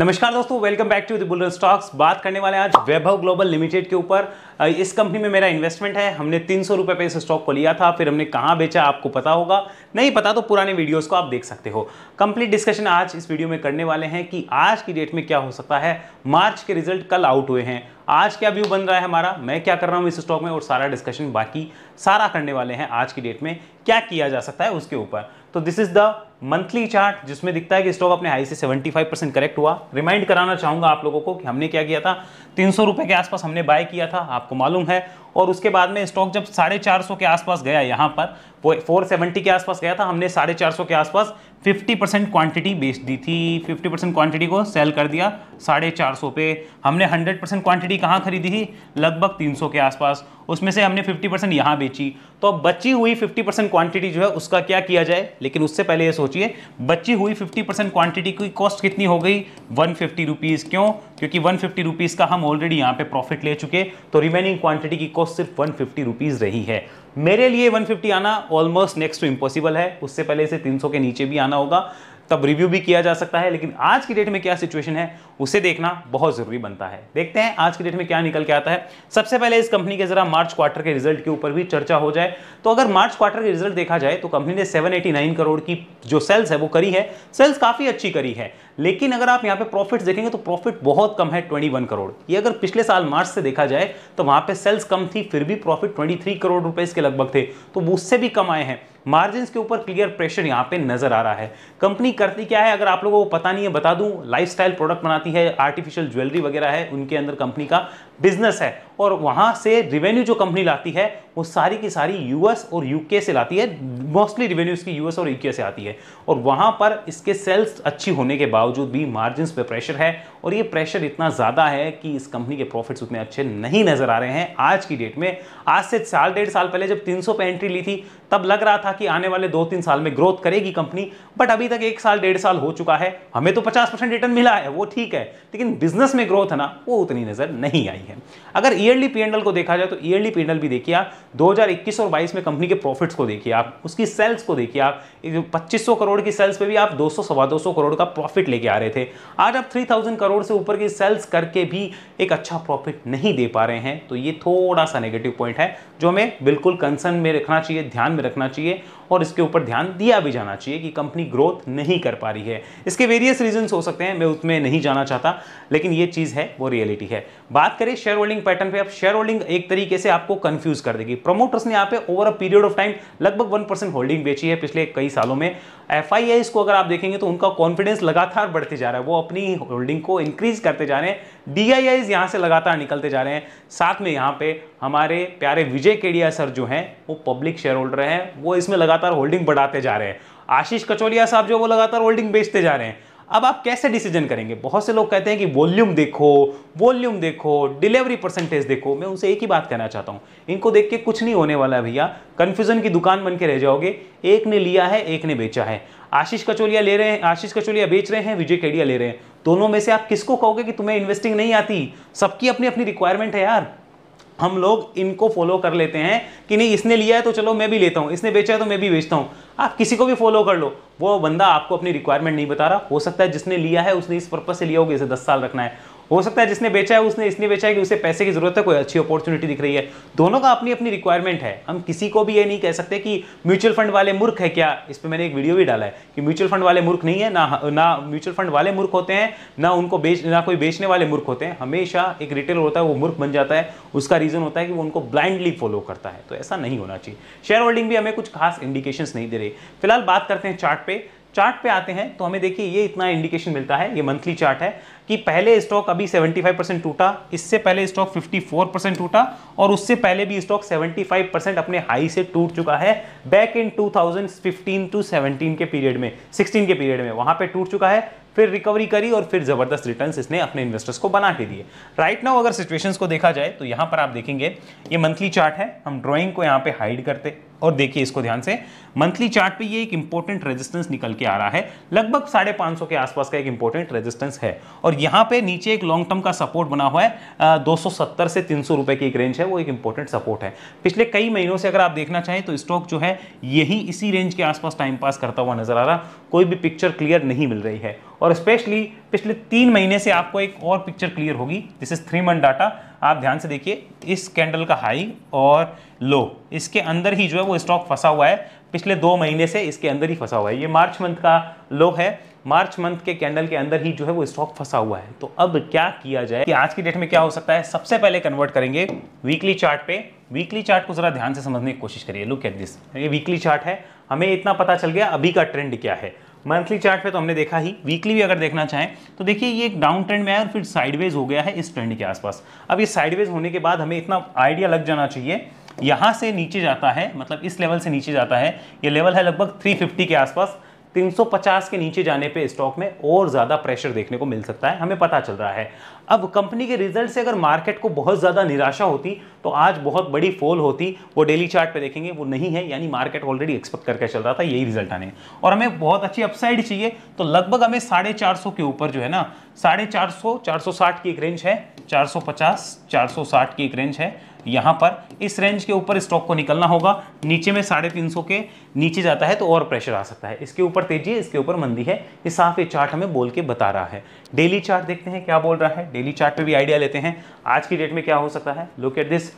नमस्कार दोस्तों welcome back to the bullion stocks बात करने वाले हैं आज वैभव ग्लोबल लिमिटेड के ऊपर इस कंपनी में मेरा इन्वेस्टमेंट है हमने तीन सौ रुपये पे इस स्टॉक को लिया था फिर हमने कहाँ बेचा आपको पता होगा नहीं पता तो पुराने वीडियोस को आप देख सकते हो कंप्लीट डिस्कशन आज इस वीडियो में करने वाले हैं कि आज की डेट में क्या हो सकता है मार्च के रिजल्ट कल आउट हुए हैं आज क्या व्यू बन रहा है हमारा मैं क्या कर रहा हूँ इस स्टॉक में और सारा डिस्कशन बाकी सारा करने वाले हैं आज की डेट में क्या किया जा सकता है उसके ऊपर तो this is the monthly chart जिसमें दिखता है कि स्टॉक अपने हाई से 75 परसेंट करेक्ट हुआ रिमाइंड कराना चाहूंगा आप लोगों को कि हमने क्या किया था तीन सौ के आसपास हमने बाय किया था आपको मालूम है और उसके बाद में स्टॉक जब साढ़े चार सौ के आसपास गया यहाँ पर फोर सेवेंटी के आसपास गया था हमने साढ़े चार सौ के आसपास फिफ्टी परसेंट क्वान्टिटी बेच दी थी फिफ्टी परसेंट क्वान्टिटी को सेल कर दिया साढ़े चार सौ पे हमने हंड्रेड परसेंट क्वान्टिटी कहाँ खरीदी थी लगभग तीन सौ के आसपास उसमें से हमने फिफ्टी परसेंट यहाँ बेची तो अब बची हुई फिफ्टी परसेंट क्वान्टिटी जो है उसका क्या किया जाए लेकिन उससे पहले ये सोचिए बची हुई फिफ्टी परसेंट क्वान्टिटी की कॉस्ट कितनी हो गई वन फिफ्टी रुपीज़ क्यों क्योंकि वन फिफ्टी रुपीज़ का हम ऑलरेडी यहाँ पे प्रॉफिट ले चुके तो रिमेनिंग क्वान्टिटी की कॉस्ट सिर्फ वन फिफ्टी रुपीज़ रही है मेरे लिए 150 आना ऑलमोस्ट नेक्स्ट टू इम्पॉसिबल है उससे पहले इसे 300 के नीचे भी आना होगा तब रिव्यू भी किया जा सकता है लेकिन आज की डेट में क्या सिचुएशन है उसे देखना बहुत ज़रूरी बनता है देखते हैं आज की डेट में क्या निकल के आता है सबसे पहले इस कंपनी के ज़रा मार्च क्वार्टर के रिजल्ट के ऊपर भी चर्चा हो जाए तो अगर मार्च क्वार्टर के रिजल्ट देखा जाए तो कंपनी ने सेवन करोड़ की जो सेल्स है वो करी है सेल्स काफ़ी अच्छी करी है लेकिन अगर आप यहाँ पे प्रॉफिट देखेंगे तो प्रॉफिट बहुत कम है ट्वेंटी करोड़ ये अगर पिछले साल मार्च से देखा जाए तो वहां पर सेल्स कम थी फिर भी प्रॉफिट ट्वेंटी करोड़ रुपए के लगभग थे तो उससे भी कम आए हैं मार्जिन के ऊपर क्लियर प्रेशर यहाँ पे नजर आ रहा है कंपनी करती क्या है अगर आप लोगों को पता नहीं है बता दूं लाइफस्टाइल प्रोडक्ट बनाती है आर्टिफिशियल ज्वेलरी वगैरह है उनके अंदर कंपनी का बिजनेस है और वहाँ से रिवेन्यू जो कंपनी लाती है वो सारी की सारी यूएस और यूके से लाती है मोस्टली रिवेन्यू इसकी यूएस और यूके से आती है और वहाँ पर इसके सेल्स अच्छी होने के बावजूद भी मार्जिन पे प्रेशर है और ये प्रेशर इतना ज़्यादा है कि इस कंपनी के प्रॉफिट्स उतने अच्छे नहीं नज़र आ रहे हैं आज की डेट में आज से साल डेढ़ साल पहले जब तीन पे एंट्री ली थी तब लग रहा था कि आने वाले दो तीन साल में ग्रोथ करेगी कंपनी बट अभी तक एक साल डेढ़ साल हो चुका है हमें तो पचास रिटर्न मिला है वो ठीक है लेकिन बिजनेस में ग्रोथ है ना वो उतनी नज़र नहीं आई है अगर ईयरली पी को देखा जाए तो ईयरली पी भी देखिए आप 2021 और 22 में कंपनी के प्रॉफिट्स को देखिए आप उसकी सेल्स को देखिए आप 2500 करोड़ की सेल्स पे भी आप 200 सवा दो करोड़ का प्रॉफिट लेके आ रहे थे आज आप 3000 करोड़ से ऊपर की सेल्स करके भी एक अच्छा प्रॉफिट नहीं दे पा रहे हैं तो ये थोड़ा सा नेगेटिव पॉइंट है जो हमें बिल्कुल कंसर्न में रखना चाहिए ध्यान में रखना चाहिए और इसके ऊपर ध्यान दिया भी जाना चाहिए कि कंपनी ग्रोथ नहीं कर पा रही है इसके वेरियस रीजन हो सकते हैं मैं उसमें नहीं जाना चाहता लेकिन ये चीज़ है वो रियलिटी है बात करें शेयर होल्डिंग पैटर्न पर अब शेयर होल्डिंग एक तरीके से आपको कंफ्यूज कर देगी प्रोमोटर्स ने यहाँ पे over a period of time लगभग वन परसेंट होल्डिंग बेची है पिछले कई सालों में एफ को अगर आप देखेंगे तो उनका कॉन्फिडेंस लगातार बढ़ते जा रहा है वो अपनी होल्डिंग को इंक्रीज करते जा रहे हैं डी आई आईज यहाँ से लगातार निकलते जा रहे हैं साथ में यहाँ पे हमारे प्यारे विजय केडिया सर जो हैं वो पब्लिक शेयर होल्डर हैं वो इसमें लगातार होल्डिंग बढ़ाते जा रहे हैं आशीष कचौलिया साहब जो वो लगातार होल्डिंग बेचते जा रहे हैं अब आप कैसे डिसीजन करेंगे बहुत से लोग कहते हैं कि वॉल्यूम देखो वॉल्यूम देखो डिलीवरी परसेंटेज देखो मैं उनसे एक ही बात कहना चाहता हूँ इनको देख के कुछ नहीं होने वाला है भैया कन्फ्यूजन की दुकान बन के रह जाओगे एक ने लिया है एक ने बेचा है आशीष कचोलिया ले रहे हैं आशीष कचोलिया बेच रहे हैं विजय केडिया ले रहे हैं दोनों में से आप किसको कहोगे कि तुम्हें इन्वेस्टिंग नहीं आती सबकी अपनी अपनी रिक्वायरमेंट है यार हम लोग इनको फॉलो कर लेते हैं कि नहीं इसने लिया है तो चलो मैं भी लेता हूँ इसने बेचा है तो मैं भी बेचता हूँ आप किसी को भी फॉलो कर लो वो बंदा आपको अपनी रिक्वायरमेंट नहीं बता रहा हो सकता है जिसने लिया है उसने इस पर्पज़ से लिया होगा इसे दस साल रखना है हो सकता है जिसने बेचा है उसने इसलिए बेचा है कि उसे पैसे की जरूरत है कोई अच्छी अपॉर्चुनिटी दिख रही है दोनों का अपनी अपनी रिक्वायरमेंट है हम किसी को भी ये नहीं कह सकते कि म्यूचुअल फंड वाले मूर्ख है क्या इस पर मैंने एक वीडियो भी डाला है कि म्यूचुअल फंड वाले मूर्ख नहीं है ना ना म्यूचुअल फंड वाले मूर्ख होते हैं ना उनको बेच ना कोई बेचने वाले मूर्ख होते हैं हमेशा एक रिटेलर होता है वो मूर्ख बन जाता है उसका रीज़न होता है कि वो उनको ब्लाइंडली फॉलो करता है तो ऐसा नहीं होना चाहिए शेयर होल्डिंग भी हमें कुछ खास इंडिकेशन नहीं दे रही फिलहाल बात करते हैं चार्ट पे चार्ट पे आते हैं तो हमें देखिए ये इतना इंडिकेशन मिलता है ये मंथली चार्ट है कि पहले स्टॉक अभी 75 परसेंट टूटा इससे पहले स्टॉक 54 परसेंट टूटा और उससे पहले भी स्टॉक 75 परसेंट अपने हाई से टूट चुका है बैक इन 2015 टू 17 के पीरियड में 16 के पीरियड में वहां पे टूट चुका है फिर रिकवरी करी और फिर जबरदस्त रिटर्न इसने अपने इन्वेस्टर्स को बना के दिए राइट नाउ अगर सिचुएशंस को देखा जाए तो यहां पर आप देखेंगे ये मंथली चार्ट है हम ड्रॉइंग को यहाँ पे हाइड करते और देखिए इसको ध्यान से मंथली चार्ट पे ये एक इंपॉर्टेंट रेजिस्टेंस निकल के आ रहा है लगभग साढ़े पाँच सौ के आसपास का एक इंपॉर्टेंट रेजिस्टेंस है और यहां पे नीचे एक लॉन्ग टर्म का सपोर्ट बना हुआ है दो से तीन सौ की एक रेंज है वो एक इंपॉर्टेंट सपोर्ट है पिछले कई महीनों से अगर आप देखना चाहें तो स्टॉक जो है यही इसी रेंज के आसपास टाइम पास करता हुआ नजर आ रहा कोई भी पिक्चर क्लियर नहीं मिल रही है और स्पेशली पिछले तीन महीने से आपको एक और पिक्चर क्लियर होगी this is three month data आप ध्यान से देखिए इस कैंडल का हाई और लो इसके अंदर ही जो है वो स्टॉक फंसा हुआ है पिछले दो महीने से इसके अंदर ही फंसा हुआ है ये मार्च मंथ का लो है मार्च मंथ के कैंडल के अंदर ही जो है वो स्टॉक फंसा हुआ है तो अब क्या किया जाए कि आज की डेट में क्या हो सकता है सबसे पहले कन्वर्ट करेंगे वीकली चार्ट पे वीकली चार्ट को ज़रा ध्यान से समझने की कोशिश करिए लुक एट दिस ये वीकली चार्ट है हमें इतना पता चल गया अभी का ट्रेंड क्या है मंथली चार्ट पे तो हमने देखा ही वीकली भी अगर देखना चाहें तो देखिए ये एक डाउन ट्रेंड में है और फिर साइडवेज हो गया है इस ट्रेंड के आसपास अब ये साइडवेज होने के बाद हमें इतना आइडिया लग जाना चाहिए यहाँ से नीचे जाता है मतलब इस लेवल से नीचे जाता है ये लेवल है लगभग 350 के आसपास 350 के नीचे जाने पे स्टॉक में और ज़्यादा प्रेशर देखने को मिल सकता है हमें पता चल रहा है अब कंपनी के रिजल्ट से अगर मार्केट को बहुत ज़्यादा निराशा होती तो आज बहुत बड़ी फॉल होती वो डेली चार्ट पे देखेंगे वो नहीं है यानी मार्केट ऑलरेडी एक्सपेक्ट करके चल रहा था यही रिजल्ट आने और हमें बहुत अच्छी अपसाइड चाहिए तो लगभग हमें साढ़े चार सौ के ऊपर जो है ना साढ़े चार सौ चार सौ साठ की एक रेंज है चार सौ पचास चार सौ साठ की एक रेंज है यहाँ पर इस रेंज के ऊपर स्टॉक को निकलना होगा नीचे में साढ़े तीन सौ के नीचे जाता है तो और प्रेशर आ सकता है इसके ऊपर तेजी है इसके ऊपर मंदी है ये साफ ये चार्ट हमें बोल के बता रहा है डेली चार्ट देखते हैं क्या बोल रहा है डेली चार्ट पे भी आइडिया लेते हैं आज की डेट में क्या हो सकता है लुक एट दिस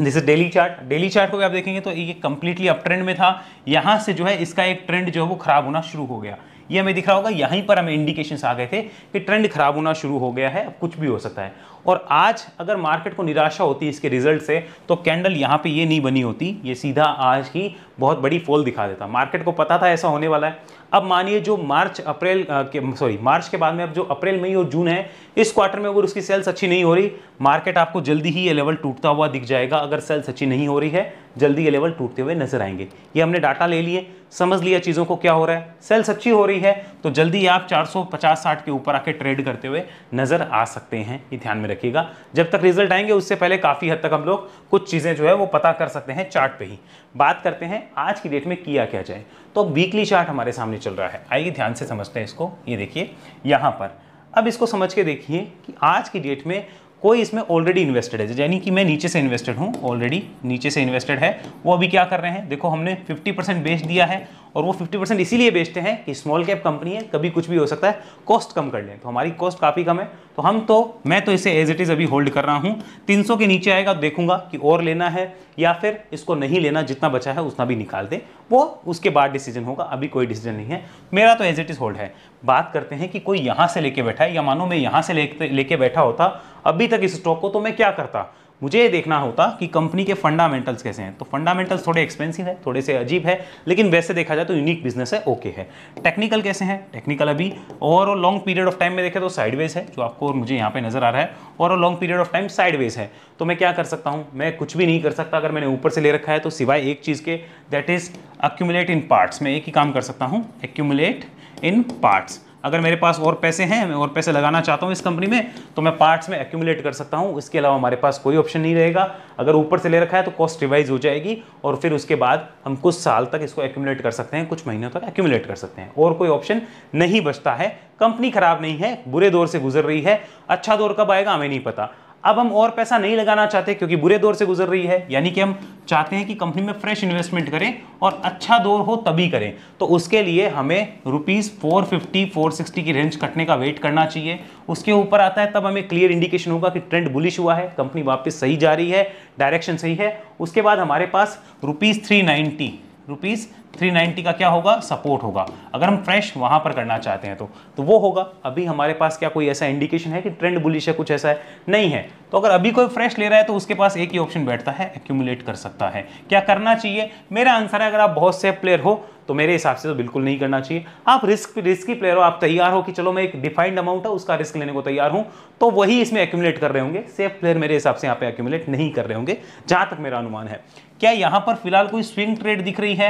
जैसे डेली चार्ट डेली चार्ट को भी आप देखेंगे तो ये कंप्लीटली अप ट्रेंड में था यहाँ से जो है इसका एक ट्रेंड जो है वो खराब होना शुरू हो गया ये हमें दिख रहा होगा यहीं पर हमें इंडिकेशंस आ गए थे कि ट्रेंड खराब होना शुरू हो गया है अब कुछ भी हो सकता है और आज अगर मार्केट को निराशा होती इसके रिजल्ट से तो कैंडल यहाँ पे ये नहीं बनी होती ये सीधा आज की बहुत बड़ी फॉल दिखा देता मार्केट को पता था ऐसा होने वाला है अब मानिए जो मार्च अप्रैल के सॉरी मार्च के बाद में अब जो अप्रैल मई और जून है इस क्वार्टर में अगर उसकी सेल्स अच्छी नहीं हो रही मार्केट आपको जल्दी ही ये लेवल टूटता हुआ दिख जाएगा अगर सेल्स अच्छी नहीं हो रही है जल्दी ये लेवल टूटते हुए नजर आएंगे ये हमने डाटा ले लिए समझ लिया चीज़ों को क्या हो रहा है सेल्स अच्छी हो रही है तो जल्दी आप 450 60 के ऊपर आके ट्रेड करते हुए नज़र आ सकते हैं ये ध्यान में रखिएगा जब तक रिजल्ट आएंगे उससे पहले काफ़ी हद तक हम लोग कुछ चीज़ें जो है वो पता कर सकते हैं चार्ट ही बात करते हैं आज की डेट में किया क्या जाए तो अब वीकली चार्ट हमारे सामने चल रहा है आइए ध्यान से समझते हैं इसको ये देखिए यहाँ पर अब इसको समझ के देखिए कि आज की डेट में कोई इसमें ऑलरेडी इन्वेस्टेड है यानी कि मैं नीचे से इन्वेस्टेड हूँ ऑलरेडी नीचे से इन्वेस्टेड है वो अभी क्या कर रहे हैं देखो हमने 50 परसेंट बेच दिया है और वो 50 परसेंट इसीलिए बेचते हैं कि स्मॉल कैप कंपनी है कभी कुछ भी हो सकता है कॉस्ट कम कर लें तो हमारी कॉस्ट काफ़ी कम है तो हम तो मैं तो इसे एज इट इज़ अभी होल्ड कर रहा हूँ 300 के नीचे आएगा देखूंगा कि और लेना है या फिर इसको नहीं लेना जितना बचा है उतना भी निकाल दें वो उसके बाद डिसीजन होगा अभी कोई डिसीजन नहीं है मेरा तो एज इट इज़ होल्ड है बात करते हैं कि कोई यहाँ से लेके बैठा है या मानो मैं यहाँ से लेके बैठा होता अभी तक इस स्टॉक को तो मैं क्या करता मुझे ये देखना होता कि कंपनी के फंडामेंटल्स कैसे हैं तो फंडामेंटल्स थोड़े एक्सपेंसिव है थोड़े से अजीब है लेकिन वैसे देखा जाए तो यूनिक बिजनेस है ओके है टेक्निकल कैसे हैं टेक्निकल अभी और लॉन्ग पीरियड ऑफ टाइम में देखें तो साइडवेज है जो आपको और मुझे यहाँ पे नजर आ रहा है और long period of time sideways है तो मैं क्या कर सकता हूँ मैं कुछ भी नहीं कर सकता अगर मैंने ऊपर से ले रखा है तो सिवाय एक चीज़ के that is accumulate in parts मैं एक ही काम कर सकता हूँ एक्यूमुलेट इन पार्ट्स अगर मेरे पास और पैसे हैं मैं और पैसे लगाना चाहता हूँ इस कंपनी में तो मैं पार्ट्स में एक्यूमुलेट कर सकता हूँ इसके अलावा हमारे पास कोई ऑप्शन नहीं रहेगा अगर ऊपर से ले रखा है तो कॉस्ट रिवाइज हो जाएगी और फिर उसके बाद हम कुछ साल तक इसको एक्यूमुलेट कर सकते हैं कुछ महीनों तक एक्यूमुलेट कर सकते हैं और कोई ऑप्शन नहीं बचता है कंपनी खराब नहीं है बुरे दौर से गुजर रही है अच्छा दौर कब आएगा हमें नहीं पता अब हम और पैसा नहीं लगाना चाहते क्योंकि बुरे दौर से गुजर रही है यानी कि हम चाहते हैं कि कंपनी में फ्रेश इन्वेस्टमेंट करें और अच्छा दौर हो तभी करें तो उसके लिए हमें rupees four fifty four sixty की रेंज कटने का वेट करना चाहिए उसके ऊपर आता है तब हमें क्लियर इंडिकेशन होगा कि ट्रेंड बुलिश हुआ है कंपनी वापस सही जा रही है डायरेक्शन सही है उसके बाद हमारे पास रुपीज़ थ्री नाइन्टी रुपीज़ 390 का क्या होगा सपोर्ट होगा अगर हम फ्रेश वहां पर करना चाहते हैं तो तो वो होगा अभी हमारे पास क्या कोई ऐसा इंडिकेशन है कि ट्रेंड बुलिश है कुछ ऐसा है नहीं है तो अगर अभी कोई फ्रेश ले रहा है तो उसके पास एक ही ऑप्शन बैठता है एक्यूमुलेट कर सकता है क्या करना चाहिए मेरा आंसर है अगर आप बहुत सेफ प्लेयर हो तो मेरे हिसाब से तो बिल्कुल नहीं करना चाहिए आप रिस्क रिस्की प्लेयर हो आप तैयार हो कि चलो मैं एक डिफाइंड अमाउंट है उसका रिस्क लेने को तैयार हूं तो वही इसमें एक्यूमुलेट कर रहे होंगे सेफ प्लेयर मेरे हिसाब से यहाँ पे एक्यूमुलेट नहीं कर रहे होंगे जहां तक मेरा अनुमान है क्या यहां पर फिलहाल कोई स्विंग ट्रेड दिख रही है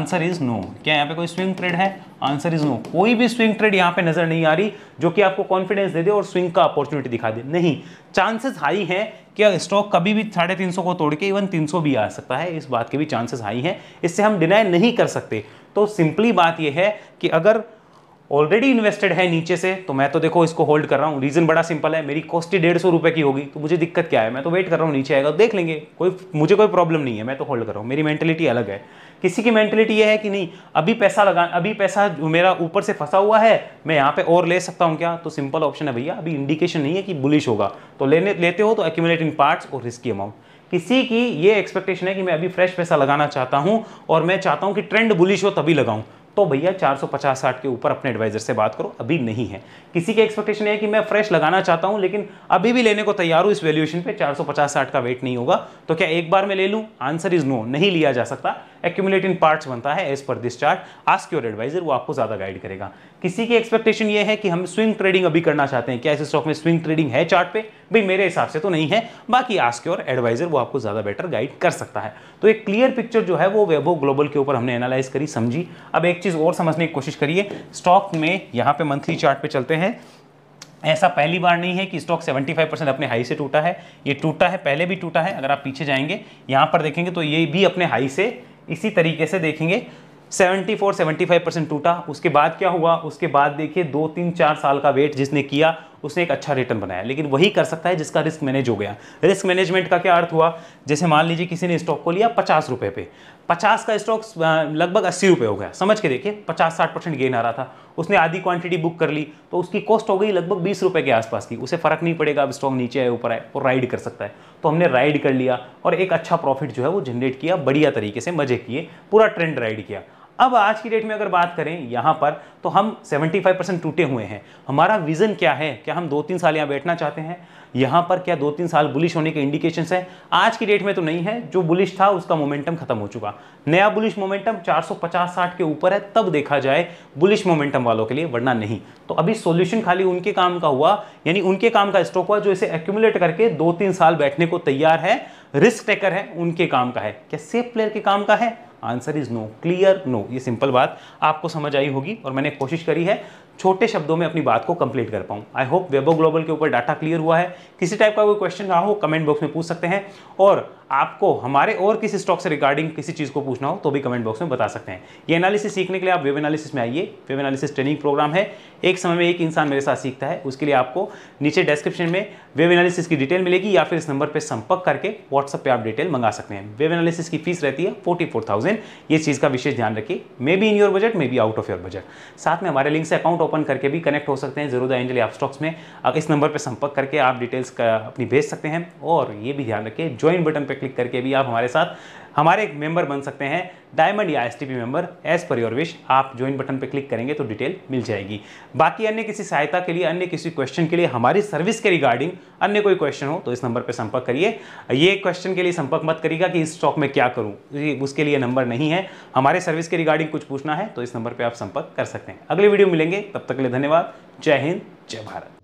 आंसर इज नो क्या यहाँ पे कोई स्विंग ट्रेड है आंसर इज नो कोई भी स्विंग ट्रेड यहाँ पे नजर नहीं आ रही जो कि आपको कॉन्फिडेंस दे दे और स्विंग का अपॉर्चुनिटी दिखा दे नहीं चांसेस हाई है कि स्टॉक कभी भी साढ़े तीन सौ को तोड़ के इवन तीन सौ भी आ सकता है इस बात के भी चांसेस हाई है इससे हम डिनाई नहीं कर सकते तो सिंपली बात यह है कि अगर ऑलरेडी इन्वेस्टेड है नीचे से तो मैं तो देखो इसको होल्ड कर रहा हूँ रीज़न बड़ा सिंपल है मेरी कॉस्ट ही डेढ़ सौ रुपये की होगी तो मुझे दिक्कत क्या है मैं तो वेट कर रहा हूँ नीचे आएगा तो देख लेंगे कोई मुझे कोई प्रॉब्लम नहीं है मैं तो होल्ड कर रहा हूँ मेरी मेंटेलिटी अलग है किसी की मैंटेलिटी ये है कि नहीं अभी पैसा लगा अभी पैसा मेरा ऊपर से फंसा हुआ है मैं यहाँ पे और ले सकता हूँ क्या तो सिंपल ऑप्शन है भैया अभी इंडिकेशन नहीं है कि बुलिश होगा तो लेने लेते हो तो एक्यूमुलेट इन पार्ट्स और रिस्की अमाउंट किसी की ये एक्सपेक्टेशन है कि मैं अभी फ्रेश पैसा लगाना चाहता हूँ और मैं चाहता हूँ कि ट्रेंड बुलिश हो तभी लगाऊँ तो भैया चार सौ के ऊपर अपने एडवाइजर से बात करो अभी नहीं है किसी की एक्सपेक्टेशन है कि मैं फ्रेश लगाना चाहता हूं लेकिन अभी भी लेने को तैयार हूं इस वैल्यूएशन पे चार सौ का वेट नहीं होगा तो क्या एक बार में ले लूं आंसर इज नो नहीं लिया जा सकता एक्यूमुलेट इन पार्ट्स बनता है as per this chart ask your advisor वो आपको ज़्यादा गाइड करेगा किसी की एक्सपेक्टेशन ये है कि हम स्विंग ट्रेडिंग अभी करना चाहते हैं क्या इस स्टॉक में स्विंग ट्रेडिंग है चार्ट पे भाई मेरे हिसाब से तो नहीं है बाकी आस्क योर एडवाइजर वो आपको ज़्यादा बेटर गाइड कर सकता है तो एक क्लियर पिक्चर जो है वो वेबो ग्लोबल के ऊपर हमने एनालाइज करी समझी अब एक चीज़ और समझने की कोशिश करिए स्टॉक में यहाँ पे मंथली चार्ट पे चलते हैं ऐसा पहली बार नहीं है कि स्टॉक 75 परसेंट अपने हाई से टूटा है ये टूटा है पहले भी टूटा है अगर आप पीछे जाएंगे यहाँ पर देखेंगे तो ये भी अपने हाई से इसी तरीके से देखेंगे 74 75 परसेंट टूटा उसके बाद क्या हुआ उसके बाद देखिए दो तीन चार साल का वेट जिसने किया उसने एक अच्छा रिटर्न बनाया लेकिन वही कर सकता है जिसका रिस्क मैनेज हो गया रिस्क मैनेजमेंट का क्या अर्थ हुआ जैसे मान लीजिए किसी ने स्टॉक को लिया पचास रुपये पे पचास का स्टॉक लगभग अस्सी रुपये हो गया समझ के देखिए पचास साठ परसेंट गेन आ रहा था उसने आधी क्वांटिटी बुक कर ली तो उसकी कॉस्ट हो गई लगभग बीस रुपये के आसपास की उसे फ़र्क नहीं पड़ेगा अब स्टॉक नीचे आए ऊपर आए वो राइड कर सकता है तो हमने राइड कर लिया और एक अच्छा प्रॉफिट जो है वो जनरेट किया बढ़िया तरीके से मजे किए पूरा ट्रेंड राइड किया अब आज की डेट में अगर बात करें यहाँ पर तो हम 75 परसेंट टूटे हुए हैं हमारा विज़न क्या है क्या हम दो तीन साल यहाँ बैठना चाहते हैं यहाँ पर क्या दो तीन साल बुलिश होने के इंडिकेशन हैं आज की डेट में तो नहीं है जो बुलिश था उसका मोमेंटम खत्म हो चुका नया बुलिश मोमेंटम 450 सौ के ऊपर है तब देखा जाए बुलिश मोमेंटम वालों के लिए वरना नहीं तो अभी सोल्यूशन खाली उनके काम का हुआ यानी उनके काम का स्टॉक हुआ जो इसे एक्यूमुलेट करके दो तीन साल बैठने को तैयार है रिस्क टेकर है उनके काम का है क्या सेफ प्लेयर के काम का है answer is no clear no ये सिंपल बात आपको समझ आई होगी और मैंने कोशिश करी है छोटे शब्दों में अपनी बात को कंप्लीट कर पाऊँ आई होप वेबो ग्लोबल के ऊपर डाटा क्लियर हुआ है किसी टाइप का कोई क्वेश्चन रहा हो कमेंट बॉक्स में पूछ सकते हैं और आपको हमारे और किसी स्टॉक से रिगार्डिंग किसी चीज़ को पूछना हो तो भी कमेंट बॉक्स में बता सकते हैं ये एनालिसिस सीखने के लिए आप वेब एनालिसिस में आइए वेब एनालिसिस ट्रेनिंग प्रोग्राम है एक समय में एक इंसान मेरे साथ सीखता है उसके लिए आपको नीचे डिस्क्रिप्शन में वेब एनालिसिस की डिटेल मिलेगी या फिर इस नंबर पर संपर्क करके व्हाट्सअप पर आप डिटेल मंगा सकते हैं वेब एनालिसिस की फीस रहती है फोर्टी फोर थाउजेंड ये चीज़ का विशेष ध्यान रखिए may be in your budget may be out of your budget साथ में हमारे लिंक से अकाउंट ओपन करके भी कनेक्ट हो सकते हैं जरूर एंजल ऐप स्टॉक्स में इस नंबर पर संपर्क करके आप डिटेल्स अपनी भेज सकते हैं और ये भी ध्यान रखें ज्वाइन बटन पर क्लिक करके भी आप हमारे साथ हमारे एक मेंबर बन सकते हैं डायमंड या S T member as per your wish आप ज्वाइन बटन पर क्लिक करेंगे तो डिटेल मिल जाएगी बाकी अन्य किसी सहायता के लिए अन्य किसी क्वेश्चन के लिए हमारी सर्विस के रिगार्डिंग अन्य कोई क्वेश्चन हो तो इस नंबर पर संपर्क करिए ये क्वेश्चन के लिए संपर्क मत करिएगा कि इस स्टॉक में क्या करूँ उसके लिए नंबर नहीं है हमारे सर्विस के रिगार्डिंग कुछ पूछना है तो इस नंबर पर आप संपर्क कर सकते हैं अगले वीडियो मिलेंगे तब तक के लिए धन्यवाद जय हिंद जय भारत